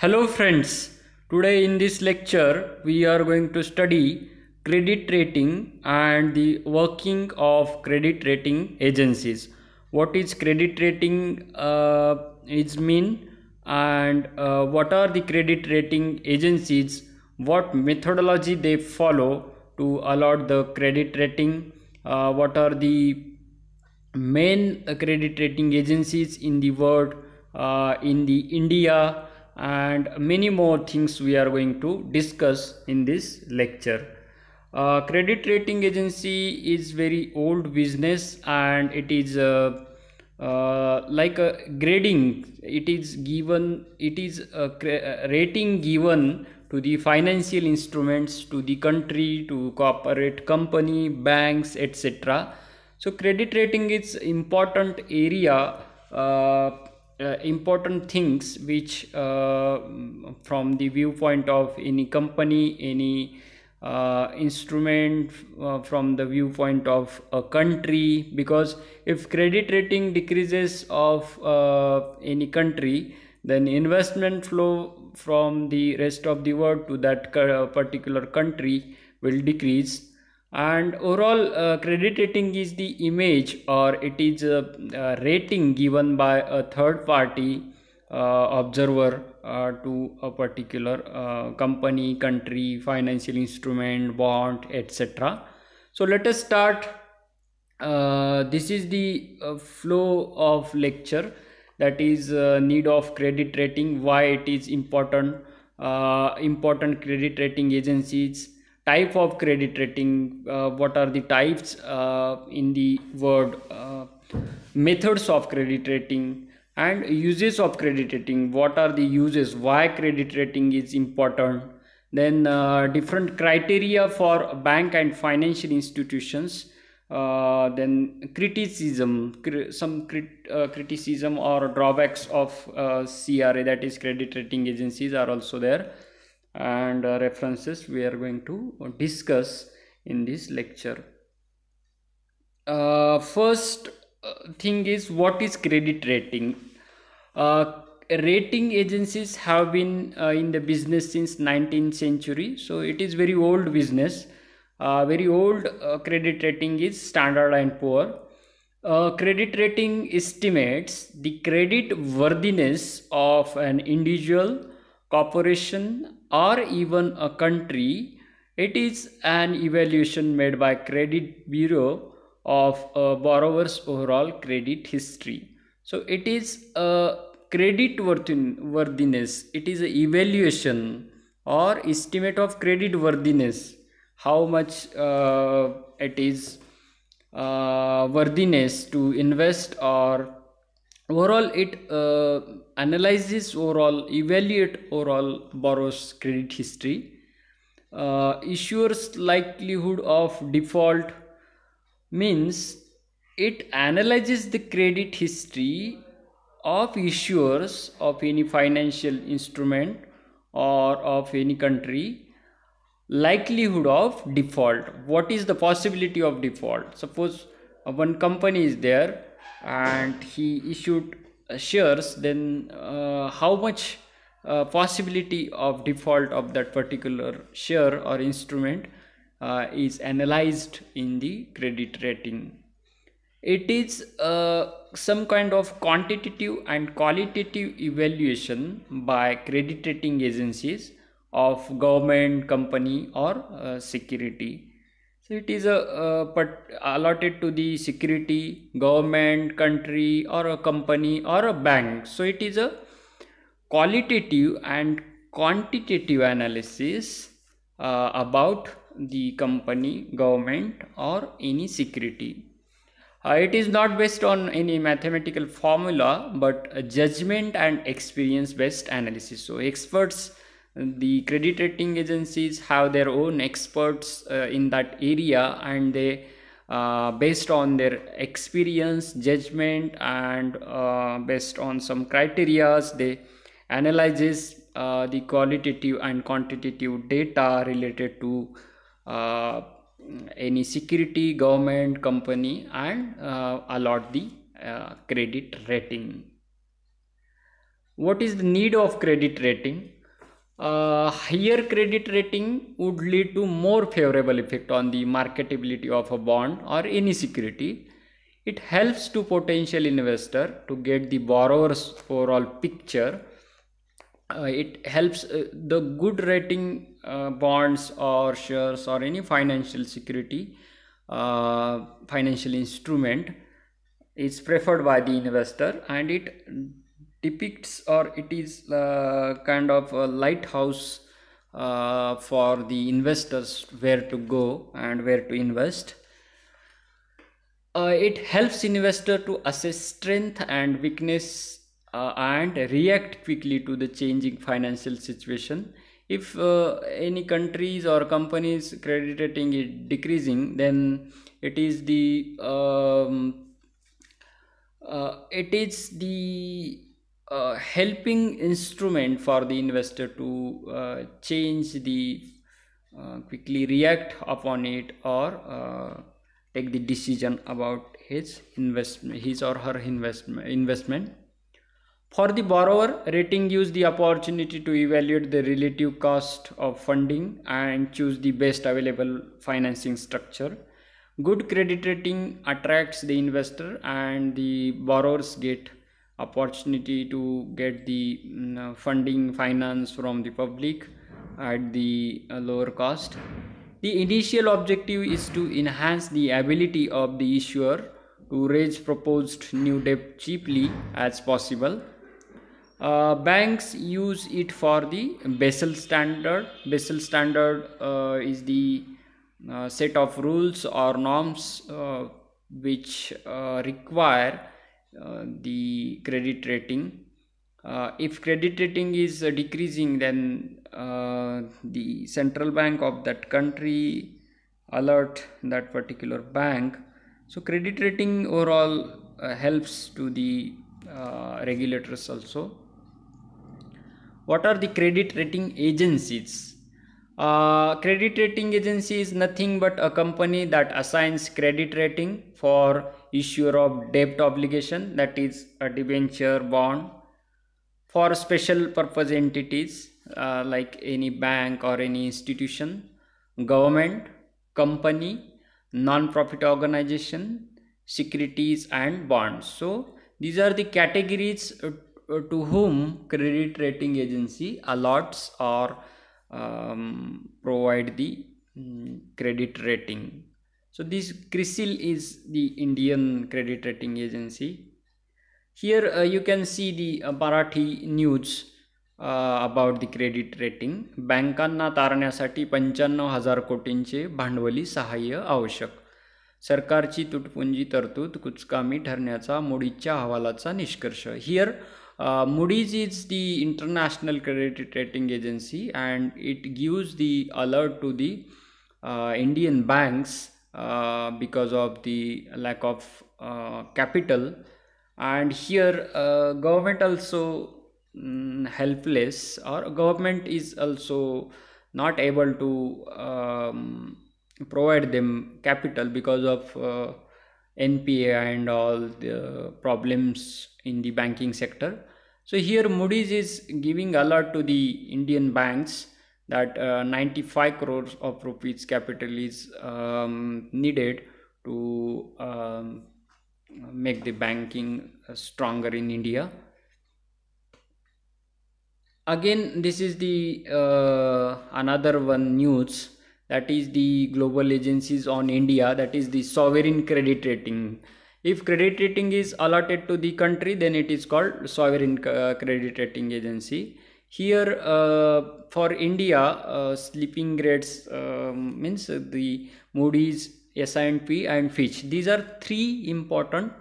Hello friends, today in this lecture we are going to study credit rating and the working of credit rating agencies. What is credit rating uh, is mean and uh, what are the credit rating agencies, what methodology they follow to allot the credit rating, uh, what are the main credit rating agencies in the world, uh, in the India, and many more things we are going to discuss in this lecture. Uh, credit rating agency is very old business and it is uh, uh, like a grading it is given it is a uh, rating given to the financial instruments to the country to corporate company banks etc so credit rating is important area uh, uh, important things which uh, from the viewpoint of any company any uh, instrument uh, from the viewpoint of a country because if credit rating decreases of uh, any country then investment flow from the rest of the world to that uh, particular country will decrease and overall uh, credit rating is the image or it is a, a rating given by a third party uh, observer uh, to a particular uh, company country financial instrument bond etc so let us start uh, this is the uh, flow of lecture that is need of credit rating why it is important important credit rating agencies type of credit rating, uh, what are the types uh, in the word, uh, methods of credit rating, and uses of credit rating. What are the uses? Why credit rating is important? Then uh, different criteria for bank and financial institutions. Uh, then criticism cri some crit uh, criticism or drawbacks of uh, cra that is credit rating agencies are also there and uh, references we are going to discuss in this lecture. Uh, first uh, thing is what is credit rating? Uh, rating agencies have been uh, in the business since 19th century so it is very old business uh, very old uh, credit rating is standard and poor uh, credit rating estimates the credit worthiness of an individual corporation or even a country, it is an evaluation made by credit bureau of a uh, borrower's overall credit history. So it is a credit worthiness. It is an evaluation or estimate of credit worthiness. How much uh, it is uh, worthiness to invest or overall it uh, analyzes overall evaluate overall borrower's credit history uh, issuer's likelihood of default means it analyzes the credit history of issuers of any financial instrument or of any country likelihood of default what is the possibility of default suppose uh, one company is there and he issued shares, then uh, how much uh, possibility of default of that particular share or instrument uh, is analyzed in the credit rating it is uh, some kind of quantitative and qualitative evaluation by credit rating agencies of government company or uh, security so it is a, uh, but allotted to the security, government, country, or a company or a bank. So it is a qualitative and quantitative analysis uh, about the company, government, or any security. Uh, it is not based on any mathematical formula, but judgment and experience based analysis. So experts the credit rating agencies have their own experts uh, in that area and they uh, based on their experience judgment and uh, based on some criterias they analyzes uh, the qualitative and quantitative data related to uh, any security government company and uh, allot the credit rating what is the need of credit rating uh, higher credit rating would lead to more favorable effect on the marketability of a bond or any security it helps to potential investor to get the borrower's overall picture uh, it helps uh, the good rating uh, bonds or shares or any financial security uh, financial instrument is preferred by the investor and it depicts or it is a kind of a lighthouse uh, for the investors where to go and where to invest. Uh, it helps investor to assess strength and weakness uh, and react quickly to the changing financial situation. If uh, any countries or companies credit rating is decreasing, then it is the um, uh, it is the uh, helping instrument for the investor to uh, change the uh, quickly react upon it or uh, take the decision about his investment his or her investment investment for the borrower rating gives the opportunity to evaluate the relative cost of funding and choose the best available financing structure good credit rating attracts the investor and the borrowers get opportunity to get the mm, uh, funding finance from the public at the uh, lower cost the initial objective is to enhance the ability of the issuer to raise proposed new debt cheaply as possible uh, banks use it for the basel standard basel standard uh, is the uh, set of rules or norms uh, which require uh, the credit rating uh, if credit rating is uh, decreasing then the central bank of that country alert that particular bank so credit rating overall uh, helps to the uh, regulators also what are the credit rating agencies uh, credit rating agency is nothing but a company that assigns credit rating for issuer of debt obligation that is a debenture bond for special purpose entities uh, like any bank or any institution government company non-profit organization securities and bonds so these are the categories uh, uh, to whom credit rating agency allots or um, provide the mm, credit rating so this CRISIL is the Indian credit rating agency here uh, you can see the uh, news uh, about the credit rating bankanna taranyasathi 55000 kotinche bhandvali sahayya avashyak sarkarchi tutpunji tartut kuchkami dharnyacha mudicha havalacha nishkarsha here uh, Moody's is the international credit rating agency and it gives the alert to the uh, Indian banks uh, because of the lack of uh, capital and here uh, government also mm, helpless or government is also not able to um, provide them capital because of uh, npa and all the problems in the banking sector so here moody's is giving alert to the indian banks that uh, 95 crores of rupees capital is um, needed to um, make the banking uh, stronger in India. Again, this is the uh, another one news that is the global agencies on India that is the sovereign credit rating. If credit rating is allotted to the country, then it is called sovereign uh, credit rating agency here uh, for India, uh, sleeping grades um, means the Moody's, S&P and Fitch. These are three important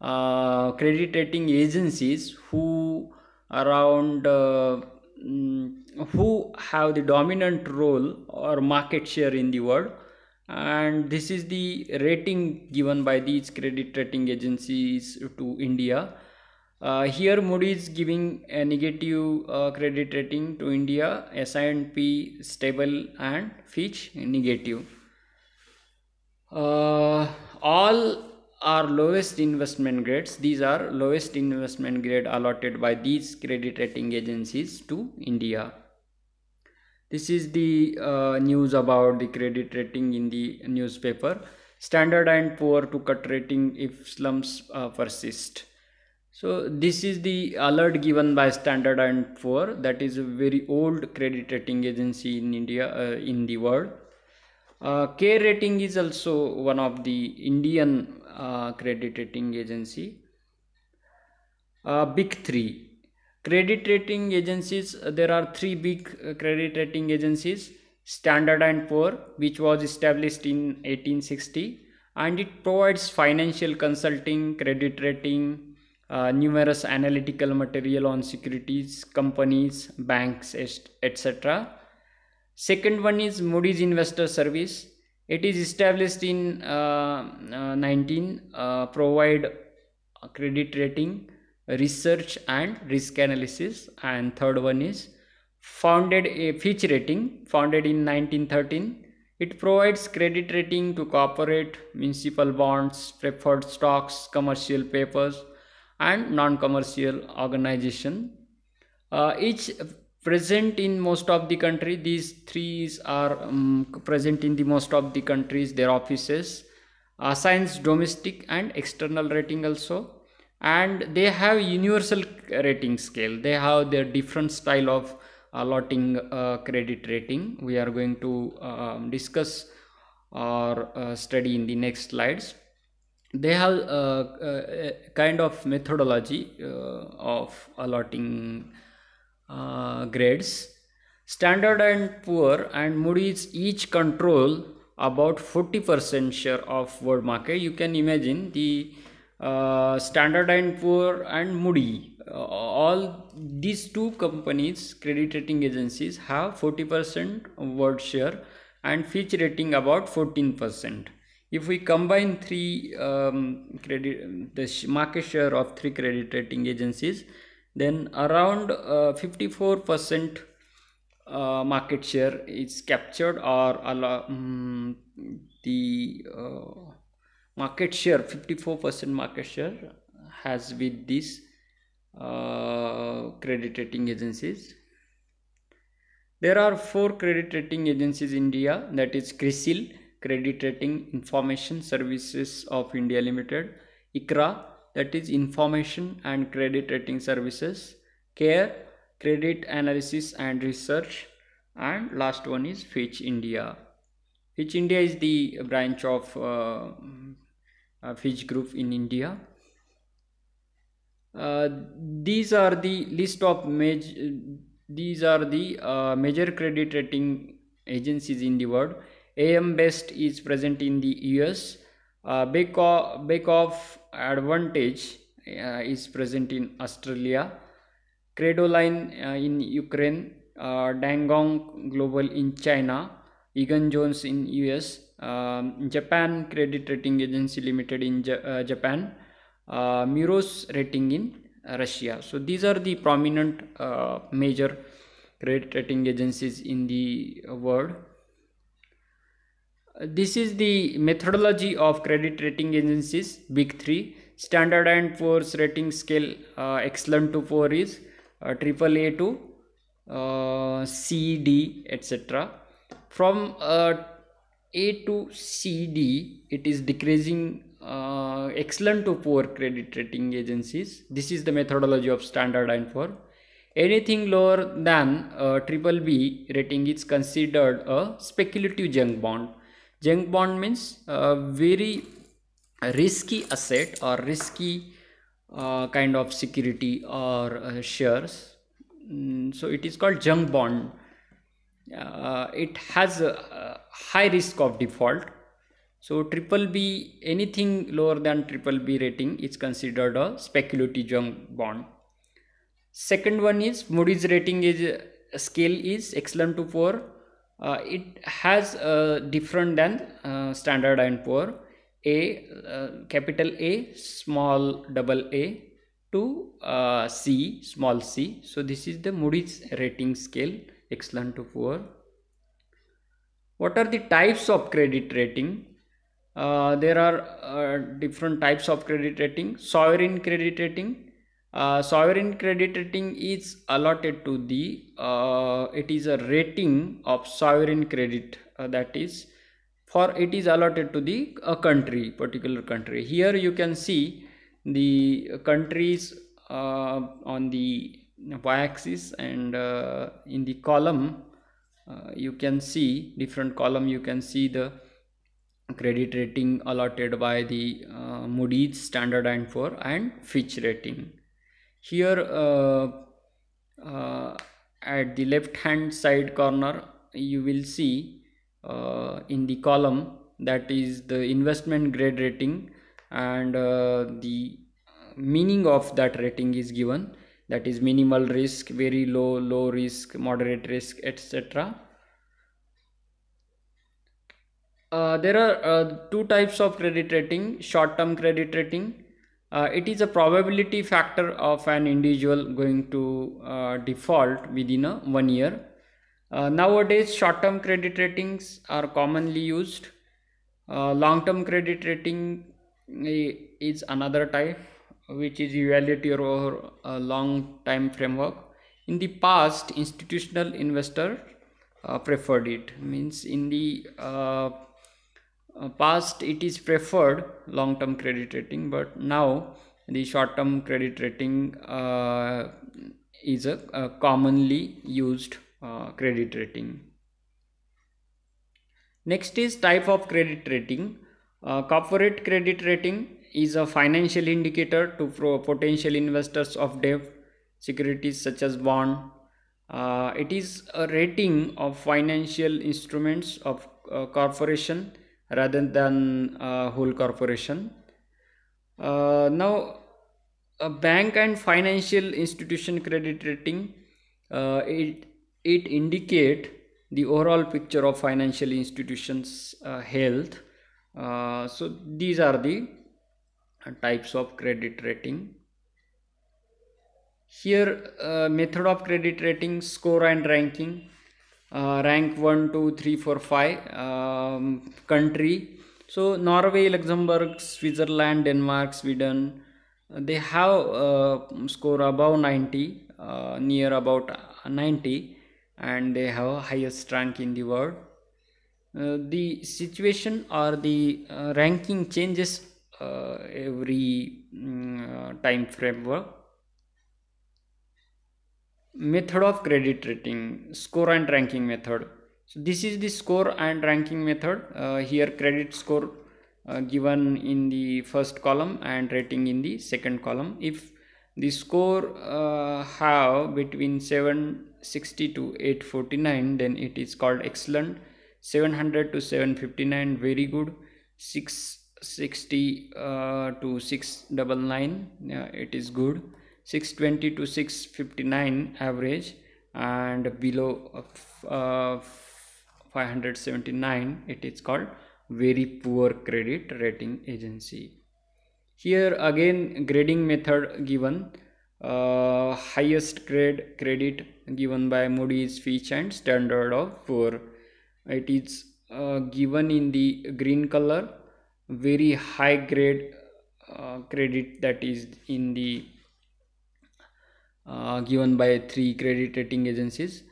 uh, credit rating agencies who around mm, who have the dominant role or market share in the world and this is the rating given by these credit rating agencies to india uh, here Moody is giving a negative uh, credit rating to India, S&P stable and Fitch negative. Uh, all are lowest investment grades. These are lowest investment grade allotted by these credit rating agencies to India. This is the uh, news about the credit rating in the newspaper. Standard and poor to cut rating if slums uh, persist so this is the alert given by standard and poor that is a very old credit rating agency in india uh, in the world uh, care rating is also one of the indian uh, credit rating agency uh, big three credit rating agencies uh, there are three big uh, credit rating agencies standard and poor which was established in 1860 and it provides financial consulting credit rating uh, numerous analytical material on securities, companies, banks, etc. Second one is Moody's Investor Service. It is established in uh, uh 19, uh, provide credit rating, research and risk analysis. And third one is founded a Fitch rating, founded in 1913. It provides credit rating to corporate, municipal bonds, preferred stocks, commercial papers, and non-commercial organization uh, each present in most of the country these three are um, present in the most of the countries their offices assigns uh, domestic and external rating also and they have universal rating scale they have their different style of allotting uh, credit rating we are going to um, discuss or uh, study in the next slides they have a, uh, uh, a kind of methodology uh, of allotting grades. Standard and Poor and Moody's each control about 40% share of world market. You can imagine the uh, Standard and Poor and Moody. Uh, all these two companies, credit rating agencies, have 40% world share and Fitch rating about 14% if we combine three um, credit the market share of three credit rating agencies then around 54% uh, uh, market share is captured or um, the uh, market share 54% market share has with these uh, credit rating agencies there are four credit rating agencies in india that is crisil credit rating information services of india limited icra that is information and credit rating services care credit analysis and research and last one is fitch india fitch india is the branch of uh, uh fitch group in india uh, these are the list of major these are the uh, major credit rating agencies in the world AM Best is present in the US. Uh, Bake Off, Bake Off Advantage uh, is present in Australia. Credoline uh, in Ukraine. Uh, Dangong Global in China. Egan Jones in US. Um, Japan Credit Rating Agency Limited in J uh, Japan. Uh, Muros Rating in Russia. So these are the prominent uh, major credit rating agencies in the world this is the methodology of credit rating agencies big three standard and poor's rating scale uh, excellent to poor is uh, aaa to uh, c d etc from uh, a to c d it is decreasing uh, excellent to poor credit rating agencies this is the methodology of standard and poor anything lower than uh, triple b rating is considered a speculative junk bond junk bond means a uh, very risky asset or risky uh, kind of security or uh, shares mm, so it is called junk bond uh, it has a, a, high risk of default so triple b anything lower than triple b rating is considered a speculative junk bond second one is moody's rating is uh, scale is excellent to poor uh, it has a different than uh, standard and poor a uh, capital a small double a to uh, c small c so this is the moody's rating scale excellent to poor what are the types of credit rating uh, there are different types of credit rating sovereign credit rating uh, sovereign credit rating is allotted to the uh, it is a rating of sovereign credit uh, that is for it is allotted to the uh, country particular country here you can see the countries uh, on the y axis and in the column you can see different column you can see the credit rating allotted by the moody's standard and for and fitch rating here uh, uh, at the left hand side corner you will see uh, in the column that is the investment grade rating and the meaning of that rating is given that is minimal risk very low low risk moderate risk etc uh, there are uh, two types of credit rating short term credit rating uh, it is a probability factor of an individual going to uh, default within a one year uh, nowadays short-term credit ratings are commonly used uh, long-term credit rating eh, is another type which is evaluated over a uh, long time framework in the past institutional investor uh, preferred it means in the past it is preferred long term credit rating but now the short term credit rating uh, is a, a, commonly used uh, credit rating next is type of credit rating uh, corporate credit rating is a financial indicator to potential investors of debt securities such as bond uh, it is a rating of financial instruments of uh, corporation rather than a uh, whole corporation. Uh, now, a bank and financial institution credit rating uh, it it indicate the overall picture of financial institutions uh, health. Uh, so these are the uh, types of credit rating. Here, method of credit rating, score and ranking uh, rank 1, 2, 3, 4, 5 um, country. So Norway, Luxembourg, Switzerland, Denmark, Sweden, uh, they have um, score above 90, uh, near about 90 and they have highest rank in the world. Uh, the situation or the uh, ranking changes uh, every um, time framework method of credit rating score and ranking method so this is the score and ranking method uh, here credit score uh, given in the first column and rating in the second column if the score uh, have between 760 to 849 then it is called excellent 700 to 759 very good 660 uh, to 699 yeah, it is good 620 to 659 average and below uh, uh 579 it is called very poor credit rating agency here again grading method given uh, highest grade credit given by moody's fitch and standard of poor it is uh, given in the green color very high grade uh, credit that is in the uh, given by three credit rating agencies.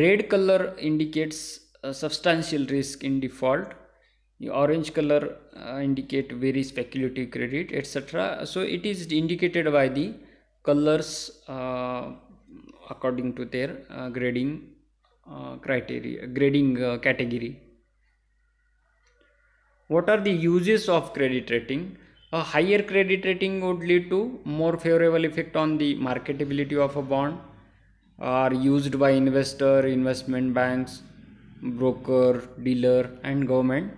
Red color indicates substantial risk in default. The orange color uh, indicate very speculative credit, etc. So it is indicated by the colors uh, according to their grading criteria, grading category. What are the uses of credit rating? A higher credit rating would lead to more favorable effect on the marketability of a bond are used by investor, investment banks, broker, dealer and government.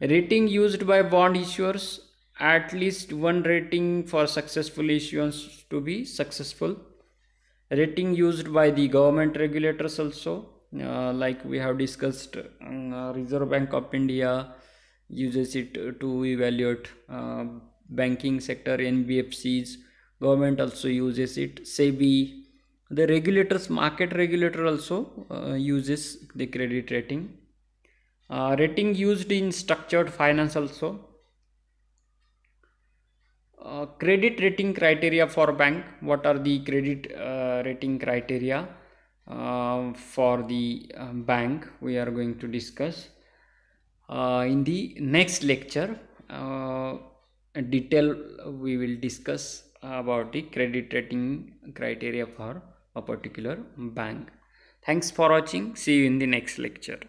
Rating used by bond issuers at least one rating for successful issuance to be successful. Rating used by the government regulators also uh, like we have discussed uh, Reserve Bank of India, uses it to evaluate uh, banking sector nbfcs government also uses it sebi the regulators market regulator also uh, uses the credit rating uh, rating used in structured finance also uh, credit rating criteria for bank what are the credit uh, rating criteria uh, for the uh, bank we are going to discuss uh, in the next lecture uh, detail we will discuss about the credit rating criteria for a particular bank. Thanks for watching. See you in the next lecture.